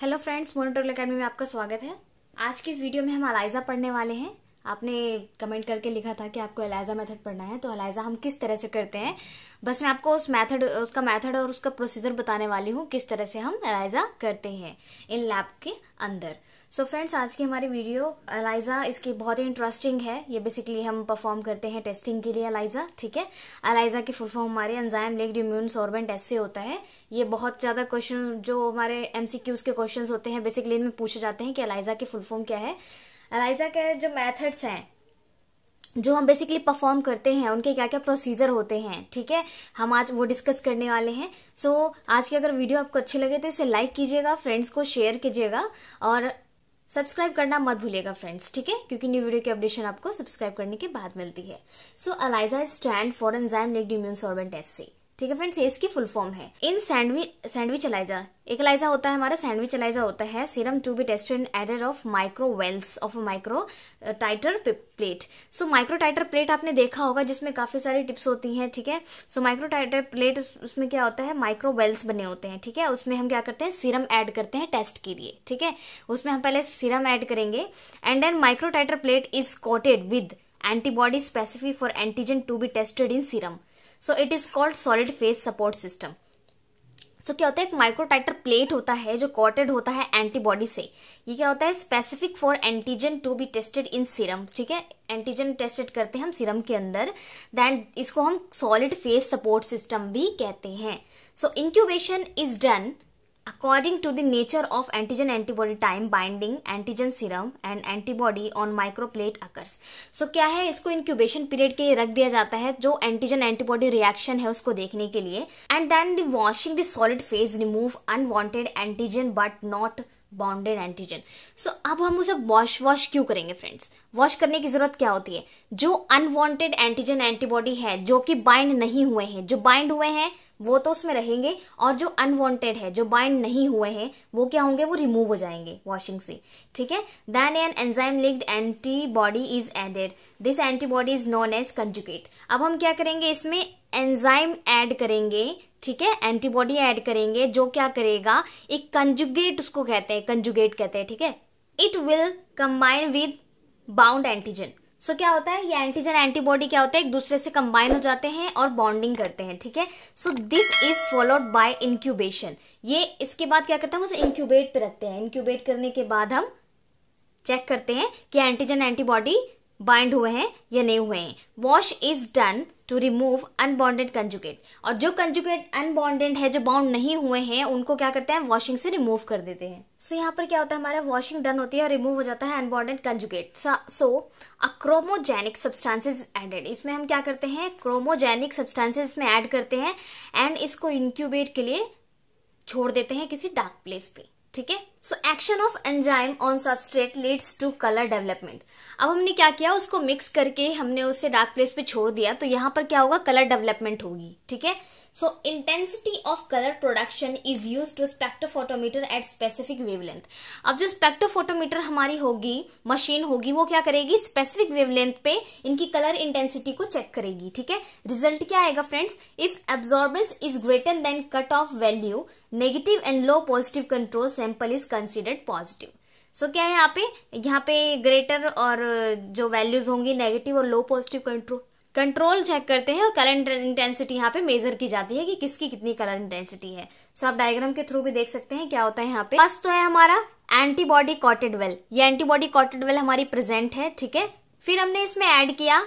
Hello friends मोनोटोरल academy में आपका स्वागत है आज की इस वीडियो में हम अलाइजा पढ़ने वाले हैं आपने कमेंट करके लिखा था कि आपको अलाइजा मेथड पढ़ना है तो अलाइजा हम किस तरह से करते हैं बस मैं आपको उस मेथड उसका मेथड और उसका प्रोसीजर बताने वाली हूँ किस तरह से हम अलाइजा करते हैं इन लैब के अंदर सो so फ्रेंड्स आज की हमारी वीडियो अलाइजा इसकी बहुत ही इंटरेस्टिंग है ये बेसिकली हम परफॉर्म करते हैं टेस्टिंग के लिए अलाइजा ठीक है अलाइजा के फुल फॉर्म हमारे एंजाइम लेग्ड इम्यून सॉर्बेंट ऐसे होता है ये बहुत ज़्यादा क्वेश्चन जो हमारे एमसीक्यूज के क्वेश्चन होते हैं बेसिकली इनमें पूछे जाते हैं कि अलाइजा के फुल फॉर्म क्या है अलाइजा के जो मैथड्स हैं जो हम बेसिकली परफॉर्म करते हैं उनके क्या क्या प्रोसीजर होते हैं ठीक है हम आज वो डिस्कस करने वाले हैं सो so, आज की अगर वीडियो आपको अच्छी लगे तो इसे लाइक कीजिएगा फ्रेंड्स को शेयर कीजिएगा और सब्सक्राइब करना मत भूलिएगा फ्रेंड्स ठीक है क्योंकि न्यू वीडियो की अपडेशन आपको सब्सक्राइब करने के बाद मिलती है so ELISA stand for enzyme linked immune sorbent assay ठीक है फ्रेंड्स इसकी फुल फॉर्म है इन सैंडविच सैंडविच एलाइजा एक अलाइजा होता है हमारा सैंडविच अलाइजा होता है serum to be tested added of micro wells of micro titre plate so micro titre plate आपने देखा होगा जिसमें काफी सारी टिप्स होती हैं ठीक है सो माइक्रो टाइटर प्लेट उसमें क्या होता है माइक्रो वेल्स बने होते हैं ठीक है उसमें हम क्या करते हैं सीरम ऐड करते हैं टेस्ट के लिए ठीक है उसमें हम पहले सीरम ऐड करेंगे and then micro titre plate is coated with antibody specific for antigen to be tested in serum so it is called solid phase support system so क्या होता है एक माइक्रोटाइटर प्लेट होता है जो कोटेड होता है एंटीबॉडी से ये क्या होता है specific for antigen to be tested in serum ठीक है एंटीजन टेस्टेड करते हैं हम सीरम के अंदर दैन इसको हम सॉलिड फेस सपोर्ट सिस्टम भी कहते हैं so incubation is done According to the nature of antigen antibody time binding, antigen serum and antibody on microplate occurs. so, क्या है इसको incubation period के लिए रख दिया जाता है जो antigen antibody reaction है उसको देखने के लिए and then the washing the solid phase remove unwanted antigen but not bonded antigen so अब हम उसे वॉश वॉश क्यों करेंगे फ्रेंड्स वॉश करने की जरूरत क्या होती है जो अनवांटेड एंटीजन एंटीबॉडी है जो कि बाइंड नहीं हुए हैं जो बाइंड हुए हैं वो तो उसमें रहेंगे और जो अनवांटेड है जो बाइंड नहीं हुए हैं वो क्या होंगे वो रिमूव हो जाएंगे वॉशिंग से ठीक है then an enzyme linked antibody is added this antibody is known as conjugate अब हम क्या करेंगे इसमें एंजाइम ऐड करेंगे ठीक है एंटीबॉडी ऐड करेंगे जो क्या करेगा एक कंजुगेट उसको कहते हैं कंजुगेट कहते हैं ठीक है it will combine with bound antigen so क्या होता है ये एंटीजन एंटीबॉडी क्या होता है एक दूसरे से कंबाइन हो जाते हैं और बॉन्डिंग करते हैं ठीक है so this is followed by incubation ये इसके बाद क्या करते हैं उसे इंक्यूबेट पे रखते हैं इंक्यूबेट करने के बाद हम चेक करते हैं कि एंटीजन एंटीबॉडी बाइंड हुए हैं या नहीं हुए हैं wash is done to remove unbonded conjugate और जो कंजुकेट अनबॉन्डेड है जो बाउंड नहीं हुए हैं उनको क्या करते हैं वॉशिंग से रिमूव कर देते हैं सो so, यहाँ पर क्या होता है हमारा वॉशिंग डन होती है और रिमूव हो जाता है unbonded conjugate so a chromogenic substances added इसमें हम क्या करते हैं क्रोमोजेनिक सब्सटेंसेज इसमें एड करते हैं एंड इसको इंक्यूबेट के लिए छोड़ देते हैं किसी डार्क प्लेस पे ठीक है so action of enzyme on substrate leads to colour development अब हमने क्या किया उसको मिक्स करके हमने उसे डार्क प्लेस पे छोड़ दिया तो यहाँ पर क्या होगा कलर डेवलपमेंट होगी ठीक है So intensity of color production is used to spectrophotometer at specific wavelength. अब जो स्पेक्टो फोटोमीटर हमारी होगी मशीन होगी वो क्या करेगी स्पेसिफिक वेवलेंथ पे इनकी कलर इंटेंसिटी को चेक करेगी ठीक है रिजल्ट क्या आएगा friends if absorbance is greater than cut off value negative and low positive control sample is considered positive so so, क्या है यहाँ पे यहाँ पे ग्रेटर और जो वैल्यूज होंगी नेगेटिव और low positive control control check करते हैं और कलर इंटेंसिटी यहाँ पे मेजर की जाती है कि किसकी कितनी कलर इंटेंसिटी है सो तो आप डायग्राम के थ्रू भी देख सकते हैं क्या होता है यहाँ पे फर्स्ट तो है हमारा एंटीबॉडी कॉटेड वेल ये एंटीबॉडी कॉटेड वेल हमारी प्रेजेंट है ठीक है फिर हमने इसमें ऐड किया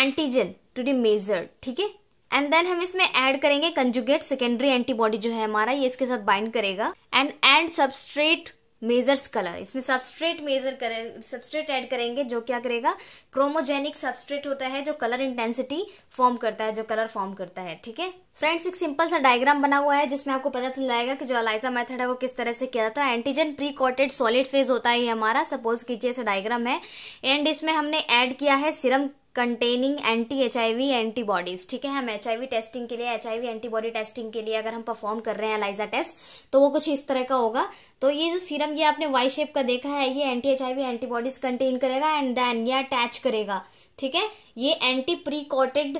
एंटीजन टू डी मेजर ठीक है एंड देन हम इसमें ऐड करेंगे कंजुगेट सेकेंडरी एंटीबॉडी जो है हमारा ये इसके साथ बाइंड करेगा and and substrate measures colour इसमें सबस्ट्रेट मेजर करें सबस्ट्रेट ऐड करेंगे जो क्या करेगा क्रोमोजेनिक सबस्ट्रेट होता है जो कलर इंटेंसिटी फॉर्म करता है जो कलर फॉर्म करता है ठीक है फ्रेंड्स एक सिंपल सा डायग्राम बना हुआ है जिसमें आपको पता चल जाएगा कि जो अलाइजा मेथड है वो किस तरह से किया जाता है antigen pre coated solid phase होता है ये हमारा सपोज कीजिए ऐसा डायग्राम है एंड इसमें हमने ऐड किया है serum containing anti H antibodies ठीक है हम एच टेस्टिंग के लिए एच एंटीबॉडी टेस्टिंग के लिए अगर हम परफॉर्म कर रहे हैं एलाइजा टेस्ट तो वो कुछ इस तरह का होगा तो ये जो सीरम ये आपने वाई शेप का देखा है ये एंटी एच एंटीबॉडीज कंटेन करेगा एंड देन ये अटैच करेगा ठीक है ये anti pre coated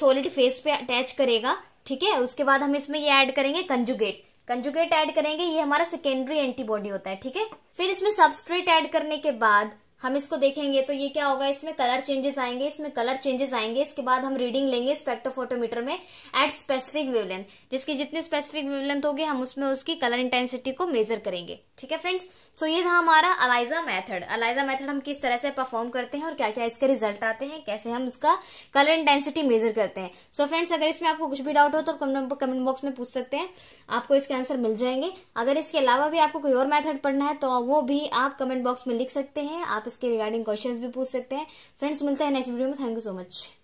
solid phase पे अटैच करेगा ठीक है उसके बाद हम इसमें ये ऐड करेंगे कंजुगेट कंजुगेट ऐड करेंगे ये हमारा सेकेंडरी एंटीबॉडी होता है ठीक है फिर इसमें सबस्ट्रेट ऐड करने के बाद हम इसको देखेंगे तो ये क्या होगा इसमें कलर चेंजेस आएंगे इसमें कलर चेंजेस आएंगे इसके बाद हम रीडिंग लेंगे स्पेक्ट्रोफोटोमीटर में एट स्पेसिफिक वेवलेंथ जिसकी जितनी स्पेसिफिक वेवलेंथ होगी हम उसमें उसकी कलर इंटेंसिटी को मेजर करेंगे ठीक है फ्रेंड्स सो so ये था हमारा अलाइजा मैथड अलाइजा मैथड हम किस तरह से परफॉर्म करते हैं और क्या क्या इसके रिजल्ट आते हैं कैसे हम इसका कलर इंटेंसिटी मेजर करते हैं सो so फ्रेंड्स अगर इसमें आपको कुछ भी डाउट हो तो कमेंट बॉक्स में पूछ सकते हैं आपको इसके आंसर मिल जाएंगे अगर इसके अलावा भी आपको कोई और मैथड पढ़ना है तो वो भी आप कमेंट बॉक्स में लिख सकते हैं आप आप इसके रिगार्डिंग क्वेश्चंस भी पूछ सकते हैं फ्रेंड्स मिलते हैं नेक्स्ट वीडियो में थैंक यू सो मच